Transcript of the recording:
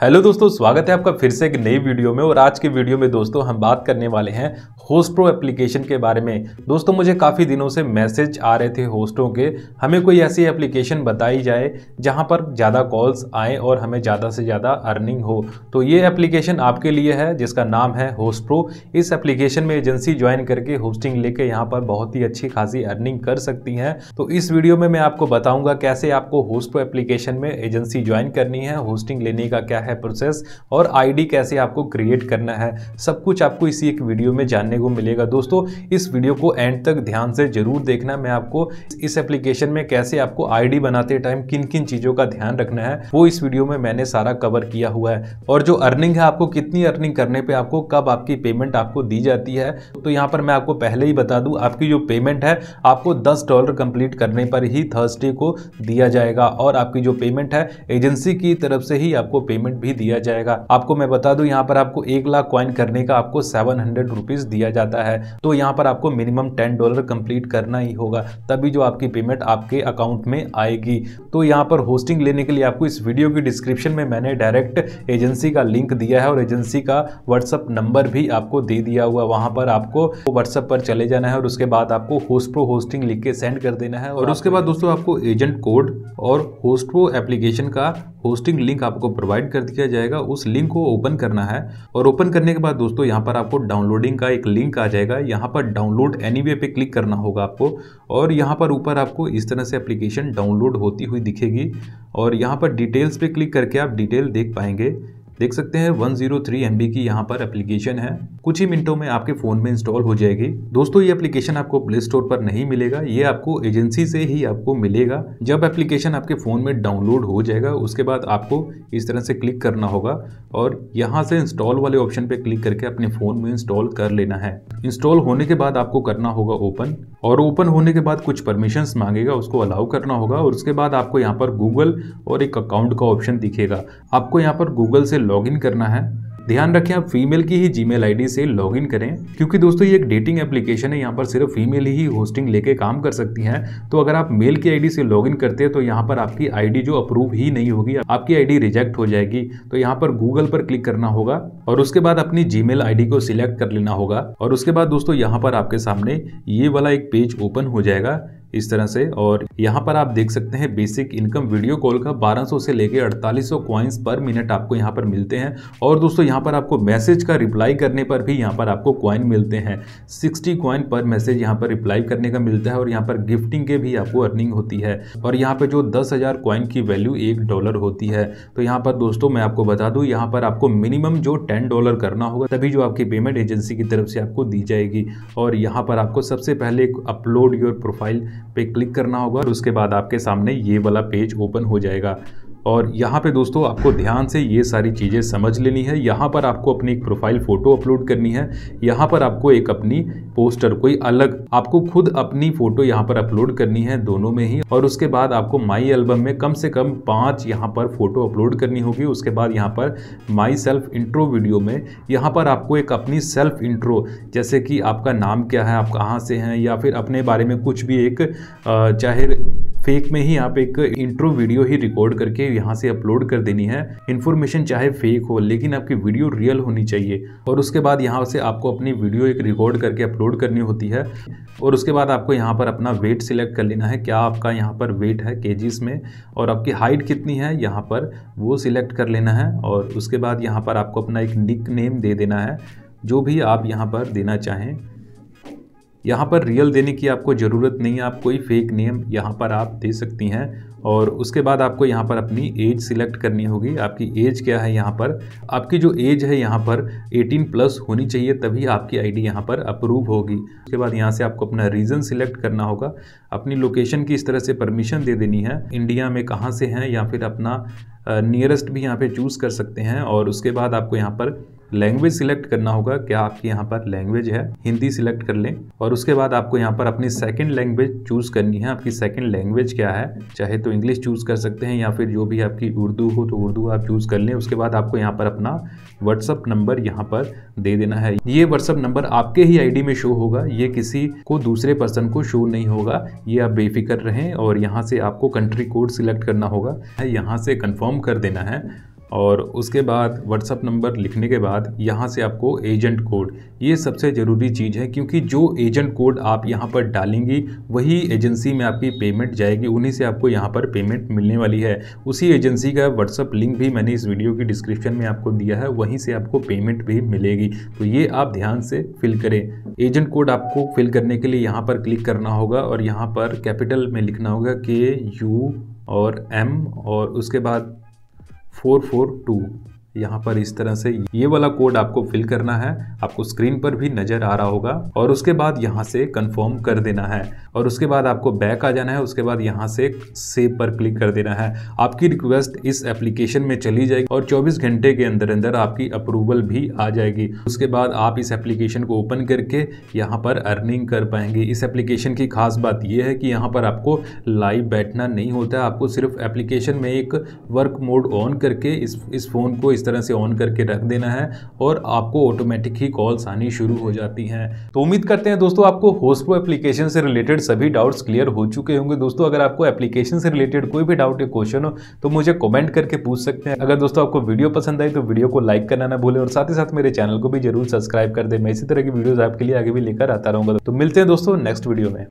hello दोस्तों स्वागत है आपका फिर से एक नई वीडियो में और आज के वीडियो में दोस्तों हम बात करने वाले हैं होस्ट प्रो एप्लीकेशन के बारे में दोस्तों मुझे काफ़ी दिनों से मैसेज आ रहे थे होस्टों के हमें कोई ऐसी एप्लीकेशन बताई जाए जहां पर ज़्यादा कॉल्स आए और हमें ज़्यादा से ज़्यादा अर्निंग हो तो ये एप्लीकेशन आपके लिए है जिसका नाम है होस्ट प्रो इस एप्लीकेशन में एजेंसी ज्वाइन करके होस्टिंग लेके यहाँ पर बहुत ही अच्छी खासी अर्निंग कर सकती हैं तो इस वीडियो में मैं आपको बताऊँगा कैसे आपको प्रो एप्लीकेशन में एजेंसी ज्वाइन करनी है होस्टिंग लेने का क्या है प्रोसेस और आईडी कैसे आपको क्रिएट करना है सब कुछ आपको इसी एक वीडियो में जानने को मिलेगा दोस्तों इस वीडियो को एंड तक ध्यान से जरूर देखना मैं आपको इस एप्लीकेशन में कैसे आपको आईडी बनाते टाइम किन किन चीज़ों का ध्यान रखना है वो इस वीडियो में मैंने सारा कवर किया हुआ है और जो अर्निंग है आपको कितनी अर्निंग करने पर आपको कब आपकी पेमेंट आपको दी जाती है तो यहाँ पर मैं आपको पहले ही बता दूँ आपकी जो पेमेंट है आपको दस डॉलर कंप्लीट करने पर ही थर्सडे को दिया जाएगा और आपकी जो पेमेंट है एजेंसी की तरफ से ही आपको पेमेंट पेमेंट भी दिया जाएगा आपको मैं बता दूं यहाँ पर आपको एक लाख क्वाइन करने का आपको सेवन हंड्रेड रुपीज दिया जाता है तो यहाँ पर आपको मिनिमम टेन डॉलर कंप्लीट करना ही होगा तभी जो आपकी पेमेंट आपके अकाउंट में आएगी तो यहाँ पर होस्टिंग लेने के लिए आपको इस वीडियो की डिस्क्रिप्शन में मैंने डायरेक्ट एजेंसी का लिंक दिया है और एजेंसी का व्हाट्सअप नंबर भी आपको दे दिया हुआ वहां पर आपको व्हाट्सअप पर चले जाना है और उसके बाद आपको होस्ट प्रो होस्टिंग लिख के सेंड कर देना है और उसके बाद दोस्तों आपको एजेंट कोड और होस्ट प्रो एप्लीकेशन का होस्टिंग लिंक आपको प्रोवाइड कर दिया जाएगा उस लिंक को ओपन करना है और ओपन करने के बाद दोस्तों यहाँ पर आपको डाउनलोडिंग का एक लिंक आ जाएगा यहाँ पर डाउनलोड एनी पे क्लिक करना होगा आपको और यहाँ पर ऊपर आपको इस तरह से एप्लीकेशन डाउनलोड होती हुई दिखेगी और यहाँ पर डिटेल्स पे क्लिक करके आप डिटेल देख पाएंगे देख सकते हैं 103 जीरो की यहाँ पर एप्लीकेशन है कुछ ही मिनटों में आपके फ़ोन में इंस्टॉल हो जाएगी दोस्तों ये एप्लीकेशन आपको प्ले स्टोर पर नहीं मिलेगा ये आपको एजेंसी से ही आपको मिलेगा जब एप्लीकेशन आपके फ़ोन में डाउनलोड हो जाएगा उसके बाद आपको इस तरह से क्लिक करना होगा और यहाँ से इंस्टॉल वाले ऑप्शन पे क्लिक करके अपने फ़ोन में इंस्टॉल कर लेना है इंस्टॉल होने के बाद आपको करना होगा ओपन और ओपन होने के बाद कुछ परमिशन मांगेगा उसको अलाउ करना होगा और उसके बाद आपको यहाँ पर गूगल और एक अकाउंट का ऑप्शन दिखेगा आपको यहाँ पर गूगल से लॉगिन करना है ध्यान रखें आप फीमेल की ही जीमेल आईडी से लॉगिन करें क्योंकि दोस्तों ये एक डेटिंग एप्लीकेशन है यहाँ पर सिर्फ फीमेल ही होस्टिंग लेके काम कर सकती हैं तो अगर आप मेल की आईडी से लॉगिन करते हैं तो यहाँ पर आपकी आईडी जो अप्रूव ही नहीं होगी आपकी आईडी रिजेक्ट हो जाएगी तो यहाँ पर गूगल पर क्लिक करना होगा और उसके बाद अपनी जी मेल को सिलेक्ट कर लेना होगा और उसके बाद दोस्तों यहाँ पर आपके सामने ये वाला एक पेज ओपन हो जाएगा इस तरह से और यहाँ पर आप देख सकते हैं बेसिक इनकम वीडियो कॉल का 1200 से लेके 4800 क्वाइंस पर मिनट आपको यहाँ पर मिलते हैं और दोस्तों यहाँ पर आपको मैसेज का रिप्लाई करने पर भी यहाँ पर आपको क्वाइन मिलते हैं 60 क्वाइन पर मैसेज यहाँ पर रिप्लाई करने का मिलता है और यहाँ पर गिफ्टिंग के भी आपको अर्निंग होती है और यहाँ पर जो दस हज़ार की वैल्यू एक डॉलर होती है तो यहाँ पर दोस्तों मैं आपको बता दूँ यहाँ पर आपको मिनिमम जो टेन डॉलर करना होगा तभी जो आपकी पेमेंट एजेंसी की तरफ से आपको दी जाएगी और यहाँ पर आपको सबसे पहले अपलोड योर प्रोफाइल पे क्लिक करना होगा और उसके बाद आपके सामने ये वाला पेज ओपन हो जाएगा और यहाँ पे दोस्तों आपको ध्यान से ये सारी चीज़ें समझ लेनी है यहाँ पर आपको अपनी एक प्रोफाइल फ़ोटो अपलोड करनी है यहाँ पर आपको एक अपनी पोस्टर कोई अलग आपको खुद अपनी फ़ोटो यहाँ पर अपलोड करनी है दोनों में ही और उसके बाद आपको माई एल्बम में कम से कम पाँच यहाँ पर फ़ोटो अपलोड करनी होगी उसके बाद यहाँ पर माई सेल्फ इंट्रो वीडियो में यहाँ पर आपको एक अपनी सेल्फ इंट्रो जैसे कि आपका नाम क्या है आप कहाँ से हैं या फिर अपने बारे में कुछ भी एक चाहे फेक में ही आप एक इंट्रो वीडियो ही रिकॉर्ड करके यहाँ से अपलोड कर देनी है इन्फॉर्मेशन चाहे फेक हो लेकिन आपकी वीडियो रियल होनी चाहिए और उसके बाद यहाँ से आपको अपनी वीडियो एक रिकॉर्ड करके अपलोड करनी होती है और उसके बाद आपको यहाँ पर अपना वेट सिलेक्ट कर लेना है क्या आपका यहाँ पर वेट है के में और आपकी हाइट कितनी है यहाँ पर वो सिलेक्ट कर लेना है और उसके बाद यहाँ पर आपको अपना एक निक नेम दे देना है जो भी आप यहाँ पर देना चाहें यहाँ पर रियल देने की आपको ज़रूरत नहीं है आप कोई फेक नेम यहाँ पर आप दे सकती हैं और उसके बाद आपको यहाँ पर अपनी एज सिलेक्ट करनी होगी आपकी एज क्या है यहाँ पर आपकी जो एज है यहाँ पर 18 प्लस होनी चाहिए तभी आपकी आईडी यहाँ पर अप्रूव होगी उसके बाद यहाँ से आपको अपना रीजन सिलेक्ट करना होगा अपनी लोकेशन की इस तरह से परमिशन दे देनी है इंडिया में कहाँ से हैं या फिर अपना नियरेस्ट भी यहाँ पर चूज़ कर सकते हैं और उसके बाद आपको यहाँ पर लैंग्वेज सिलेक्ट करना होगा क्या आपकी यहाँ पर लैंग्वेज है हिंदी सिलेक्ट कर लें और उसके बाद आपको यहाँ पर अपनी सेकेंड लैंग्वेज चूज़ करनी है आपकी सेकेंड लैंग्वेज क्या है चाहे तो इंग्लिश चूज़ कर सकते हैं या फिर जो भी आपकी उर्दू हो तो उर्दू आप चूज़ कर लें उसके बाद आपको यहाँ पर अपना व्हाट्सअप नंबर यहाँ पर दे देना है ये व्हाट्सअप नंबर आपके ही आई में शो होगा ये किसी को दूसरे पर्सन को शो नहीं होगा ये आप बेफिक्र रहें और यहाँ से आपको कंट्री कोड सिलेक्ट करना होगा यहाँ से कन्फर्म कर देना है और उसके बाद व्हाट्सअप नंबर लिखने के बाद यहाँ से आपको एजेंट कोड ये सबसे ज़रूरी चीज़ है क्योंकि जो एजेंट कोड आप यहाँ पर डालेंगी वही एजेंसी में आपकी पेमेंट जाएगी उन्हीं से आपको यहाँ पर पेमेंट मिलने वाली है उसी एजेंसी का व्हाट्सअप लिंक भी मैंने इस वीडियो की डिस्क्रिप्शन में आपको दिया है वहीं से आपको पेमेंट भी मिलेगी तो ये आप ध्यान से फिल करें एजेंट कोड आपको फिल करने के लिए यहाँ पर क्लिक करना होगा और यहाँ पर कैपिटल में लिखना होगा के यू और एम और उसके बाद 442 यहाँ पर इस तरह से ये वाला कोड आपको फिल करना है आपको स्क्रीन पर भी नज़र आ रहा होगा और उसके बाद यहाँ से कंफर्म कर देना है और उसके बाद आपको बैक आ जाना है उसके बाद यहाँ से सेव पर क्लिक कर देना है आपकी रिक्वेस्ट इस एप्लीकेशन में चली जाएगी और 24 घंटे के अंदर अंदर आपकी अप्रूवल भी आ जाएगी उसके बाद आप इस एप्लीकेशन को ओपन करके यहाँ पर अर्निंग कर पाएंगे इस एप्लीकेशन की खास बात यह है कि यहाँ पर आपको लाइव बैठना नहीं होता आपको सिर्फ एप्लीकेशन में एक वर्क मोड ऑन करके इस इस फ़ोन को इस इस तरह से ऑन करके रख देना है और आपको ऑटोमेटिक ही कॉल्स आनी शुरू हो जाती हैं तो उम्मीद करते हैं दोस्तों आपको प्रो एप्लीकेशन से रिलेटेड सभी डाउट्स क्लियर हो चुके होंगे दोस्तों अगर आपको एप्लीकेशन से रिलेटेड कोई भी डाउट या क्वेश्चन हो तो मुझे कमेंट करके पूछ सकते हैं अगर दोस्तों आपको वीडियो पसंद आई तो वीडियो को लाइक करना ना भूलें और साथ ही साथ मेरे चैनल को भी जरूर सब्सक्राइब कर दे मैं इसी तरह की वीडियोज़ आपके लिए आगे भी लेकर आता रहूंगा तो मिलते हैं दोस्तों नेक्स्ट वीडियो में